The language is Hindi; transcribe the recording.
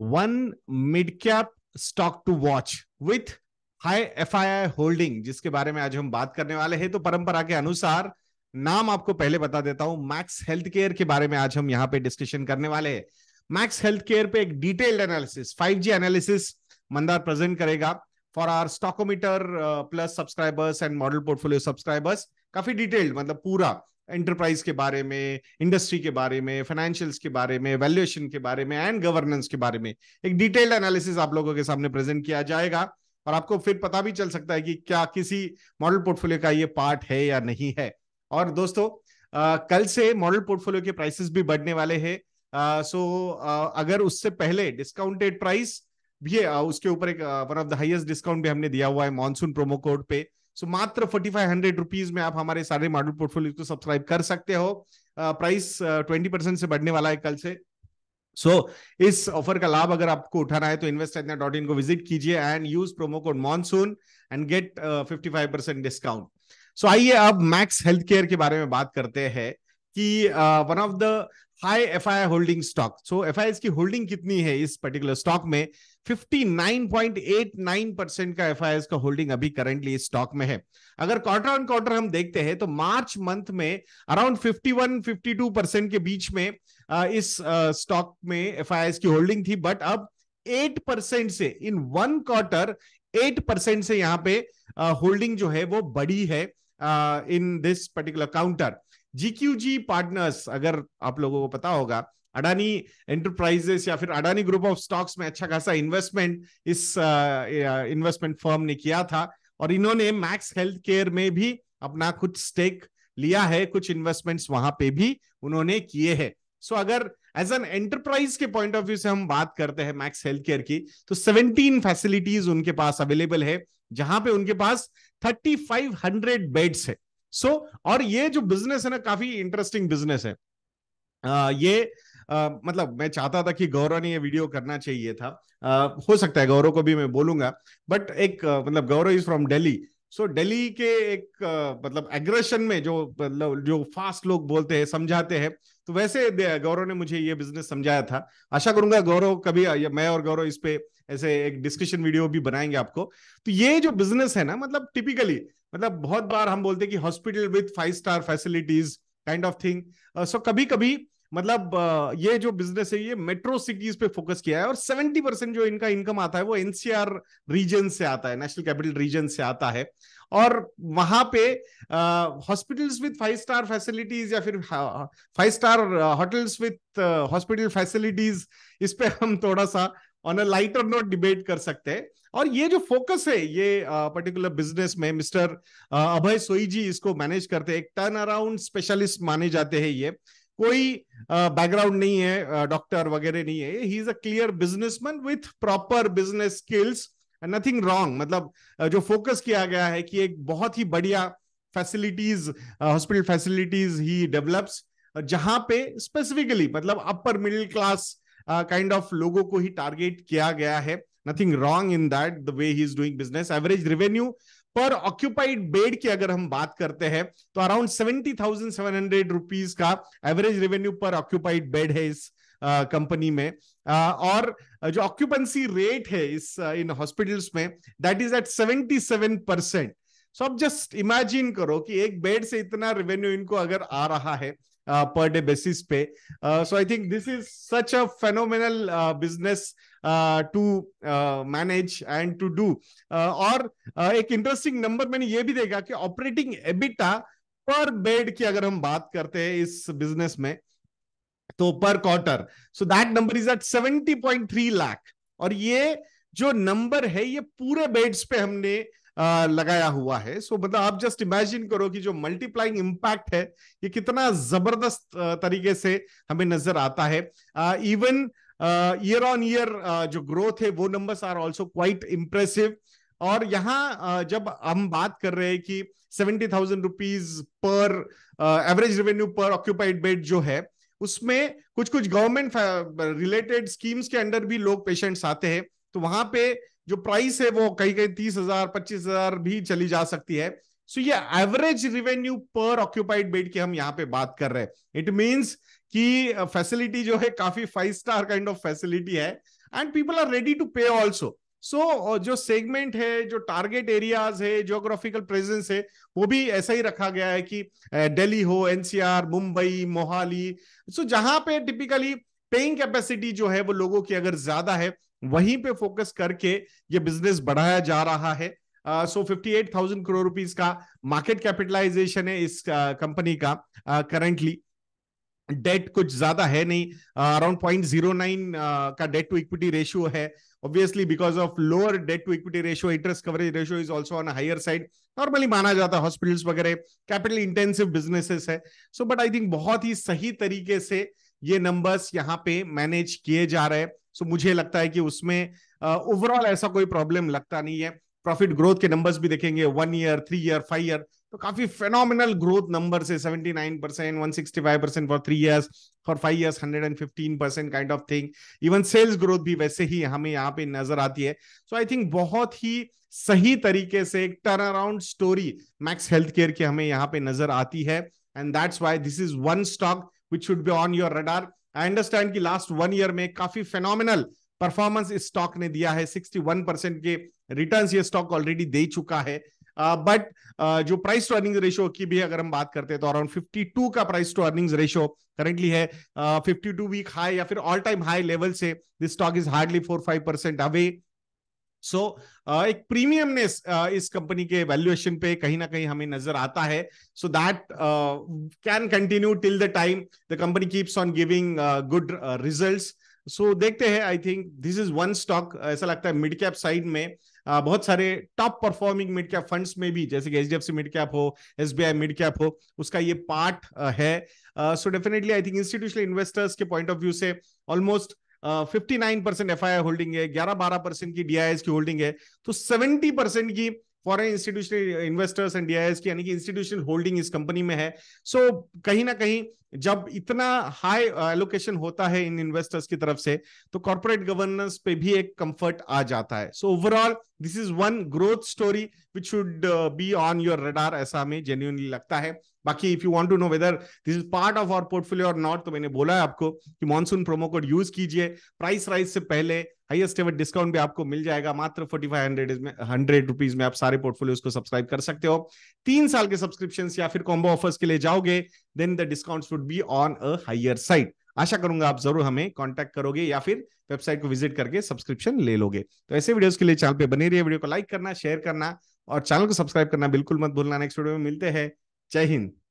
One mid cap stock to watch with high F I I holding जिसके बारे में आज हम बात करने वाले हैं तो परंपरा के अनुसार नाम आपको पहले बता देता हूं मैक्स हेल्थ केयर के बारे में आज हम यहां पे डिस्कशन करने वाले हैं मैक्स हेल्थ केयर पे एक detailed analysis 5G analysis Mandar present करेगा for our stockometer plus subscribers and model portfolio subscribers काफी डिटेल्ड मतलब पूरा एंटरप्राइज के बारे में इंडस्ट्री के बारे में फाइनेंशियल्स के बारे में वैल्यूएशन के बारे में एंड गवर्नेंस के बारे में एक डिटेल्ड एनालिसिस आप लोगों के सामने प्रेजेंट किया जाएगा और आपको फिर पता भी चल सकता है कि क्या किसी मॉडल पोर्टफोलियो का ये पार्ट है या नहीं है और दोस्तों आ, कल से मॉडल पोर्टफोलियो के प्राइसेस भी बढ़ने वाले हैं सो अगर उससे पहले डिस्काउंटेड प्राइस भी है उसके ऊपर एक one of the highest discount भी हमने दिया हुआ है मॉनसून प्रोमो कोड पे सो so, मात्र फोर्टी फाइव हंड्रेड रुपीज में आप हमारे सारे मॉडल पोर्टफोलियो को सब्सक्राइब कर सकते हो प्राइस ट्वेंटी परसेंट से बढ़ने वाला है कल से सो so, इस ऑफर का लाभ अगर आपको उठाना है तो इन्वेस्ट डॉट इन को विजिट कीजिए and use promo code monsoon and get fifty five percent discount so आइए अब मैक्स हेल्थ केयर के बारे में बात करते हैं कि one of the high F I holding stock so F I की होल्डिंग कितनी है इस पर्टिकुलर स्टॉक में 59.89 परसेंट का एफ आई का होल्डिंग अभी करेंटली इस स्टॉक में है अगर क्वार्टर ऑन क्वार्टर हम देखते हैं तो मार्च मंथ में अराउंड 51 52 परसेंट के बीच में uh, इस स्टॉक uh, में एफ आई की होल्डिंग थी बट अब 8 परसेंट से इन वन क्वार्टर 8 परसेंट से यहाँ पे होल्डिंग uh, जो है वो बड़ी है in this particular counter GQG partners अगर आप लोगों को पता होगा अडानी एंटरप्राइजेस या फिर अडानी ग्रुप ऑफ स्टॉक्स में अच्छा खासा इन्वेस्टमेंट इस इन्वेस्टमेंट फर्म ने किया था और इन्होंने मैक्स हेल्थ केयर में भी अपना कुछ स्टेक लिया है कुछ इन्वेस्टमेंट्स वहां पे भी उन्होंने किए हैं सो so, अगर एज एन एंटरप्राइज के पॉइंट ऑफ व्यू से हम बात करते हैं मैक्स हेल्थ केयर की तो 17 फैसिलिटीज उनके पास अवेलेबल है जहां पे उनके पास 3500 बेड्स है सो so, और ये जो बिजनेस है ना काफी इंटरेस्टिंग बिजनेस है आ, ये Uh, मतलब मैं चाहता था कि गौरव ने ये वीडियो करना चाहिए था uh, हो सकता है गौरव को भी मैं बोलूंगा बट एक मतलब Gaurav is from Delhi so Delhi के एक मतलब एग्रेशन में जो मतलब जो फास्ट लोग बोलते हैं समझाते हैं तो वैसे गौरव ने मुझे ये बिजनेस समझाया था आशा करूंगा गौरव कभी मैं और गौरव इस पे ऐसे एक डिस्कशन वीडियो भी बनाएंगे आपको तो ये जो बिजनेस है ना मतलब टिपिकली मतलब बहुत बार हम बोलते हैं कि hospital with five star facilities kind of thing so कभी कभी मतलब ये जो बिजनेस है ये मेट्रो सिटीज पे फोकस किया है और 70 परसेंट जो इनका इनकम आता है वो एनसीआर रीजन से आता है नेशनल कैपिटल रीजन से आता है और वहां पे hospitals with five star facilities या फिर five star hotels with hospital facilities इस पे हम थोड़ा सा on a lighter note debate कर सकते हैं और ये जो फोकस है ये पर्टिकुलर बिजनेस में मिस्टर अभय सोई जी इसको मैनेज करते हैं एक टर्न अराउंड स्पेशलिस्ट माने जाते हैं ये कोई बैकग्राउंड uh, नहीं है डॉक्टर वगैरह नहीं है ही इज मतलब, a clear businessman with proper business skills nothing wrong मतलब uh, जो फोकस किया गया है कि एक बहुत ही बढ़िया फैसिलिटीज हॉस्पिटल फैसिलिटीज ही डेवलप्स जहां पे स्पेसिफिकली मतलब upper middle class kind of लोगों को ही टारगेट किया गया है nothing wrong in that the way he is doing business average revenue per occupied bed की अगर हम बात करते हैं तो around seventy thousand seven hundred rupees का average revenue per occupied bed है इस कंपनी में और जो ऑक्यूपेंसी रेट है इस इन हॉस्पिटल्स में that is at seventy seven percent so अब जस्ट इमेजिन करो कि एक बेड से इतना रेवेन्यू इनको अगर आ रहा है पर डे बेसिस पे so I think this is such a phenomenal business to manage and to do और uh, एक इंटरेस्टिंग नंबर मैंने ये भी देखा कि ऑपरेटिंग एबिटा पर बेड की अगर हम बात करते हैं इस बिजनेस में तो per quarter so that number is at seventy point three lakh और ये जो नंबर है ये पूरे बेड्स पे हमने लगाया हुआ है सो मतलब आप जस्ट इमेजिन करो कि जो मल्टीप्लाइंग इम्पैक्ट है ये कितना जबरदस्त तरीके से हमें नजर आता है इवन ईयर ऑन ईयर जो ग्रोथ है वो numbers are also quite impressive और यहाँ जब हम बात कर रहे हैं कि सेवेंटी थाउजेंड रुपीज पर average revenue per occupied bed जो है उसमें कुछ कुछ गवर्नमेंट रिलेटेड स्कीम्स के अंडर भी लोग पेशेंट्स आते हैं तो वहां पे जो प्राइस है वो कहीं कहीं तीस हजार पच्चीस हजार भी चली जा सकती है सो so, ये average revenue per occupied bed की हम यहाँ पे बात कर रहे हैं इट मीन्स कि फैसिलिटी जो है काफी five star kind of facility है and people are ready to pay also so जो सेगमेंट है जो टारगेट एरियाज है जोग्राफिकल प्रेजेंस है वो भी ऐसा ही रखा गया है कि दिल्ली हो NCR Mumbai Mohali so so, जहां पे टिपिकली पेइंग कैपेसिटी जो है वो लोगों की अगर ज्यादा है वहीं पे फोकस करके ये बिजनेस बढ़ाया जा रहा है so fifty eight thousand crore rupees का मार्केट कैपिटलाइजेशन है इस कंपनी uh, का करंटली uh, डेट कुछ ज्यादा है नहीं अराउंड पॉइंट जीरो नाइन का डेट टू इक्विटी रेशियो है obviously because of lower debt to equity ratio interest coverage ratio is also on higher side normally माना जाता है हॉस्पिटल्स वगैरह कैपिटल इंटेंसिव बिजनेसेस है सो बट आई थिंक बहुत ही सही तरीके से uh, ये नंबर्स यहाँ पे मैनेज किए जा रहे हैं सो मुझे लगता है कि उसमें ओवरऑल ऐसा कोई प्रॉब्लम लगता नहीं है प्रॉफिट ग्रोथ के नंबर्स भी देखेंगे one year three year five year तो काफी phenomenal growth number seventy nine percent five percent for three years for five and fifteen percent kind of thing even sales growth भी वैसे ही हमें यहाँ पे नजर आती है सो आई थिंक बहुत ही सही तरीके से एक turn around story Max healthcare की हमें यहाँ पे नजर आती है and that's why this is one stock which should be on your radar. I understand कि last one year में काफी phenomenal performance इस stock ने दिया है 61 परसेंट के रिटर्न्स ये स्टॉक ऑलरेडी दे चुका है बट uh, uh, जो प्राइस टू अर्निंग रेशियो की भी अगर हम बात करते हैं तो अराउंड 52 का price to earning ratio currently है uh, 52 वीक हाई या फिर ऑल टाइम हाई लेवल से this stock is hardly four five percent away so so, uh, एक प्रीमियमनेस इस कंपनी uh, के वैल्यूएशन पे कहीं ना कहीं हमें नजर आता है so that can continue till the time the company keeps on giving good results so देखते हैं I think this is one stock ऐसा लगता है मिड कैप साइड में uh, बहुत सारे top performing mid cap funds में भी जैसे कि H D F C mid cap हो S B I mid cap हो उसका ये पार्ट uh, है so definitely I think institutional investors के पॉइंट ऑफ व्यू से almost fifty nine percent F holding है ग्यारह बारह परसेंट की डी की होल्डिंग है तो सेवेंटी परसेंट की foreign institutional investors and DIIs की यानी कि इंस्टीट्यूशनल होल्डिंग इस कंपनी में है सो so, कहीं ना कहीं जब इतना हाई एलोकेशन होता है इन इन्वेस्टर्स की तरफ से तो कॉर्पोरेट गवर्नेंस पे भी एक कंफर्ट आ जाता है so overall this is one growth story which should be on your radar ऐसा हमें जेन्यूनली लगता है बाकी if you want to know whether this is part of our portfolio और नॉट तो मैंने बोला है आपको कि मॉनसून प्रोमो कोड यूज कीजिए प्राइस राइज से पहले हाईएस्ट एवर डिस्काउंट भी आपको मिल जाएगा मात्र फोर्टी फाइव हंड्रेड में हंड्रेड रुपीज में आप सारे पोर्टफोलियोज को सब्सक्राइब कर सकते हो तीन साल के सब्सक्रिप्शन या फिर कॉम्बो ऑफर्स के लिए जाओगे then the discount would be on a higher side आशा करूंगा आप जरूर हमें कांटेक्ट करोगे या फिर वेबसाइट को विजिट करके सब्सक्रिप्शन ले लोगे तो ऐसे वीडियोस के लिए चैनल पे बने रहिए वीडियो को लाइक करना शेयर करना और चैनल को सब्सक्राइब करना बिल्कुल मत भूलना नेक्स्ट वीडियो में मिलते हैं जय हिंद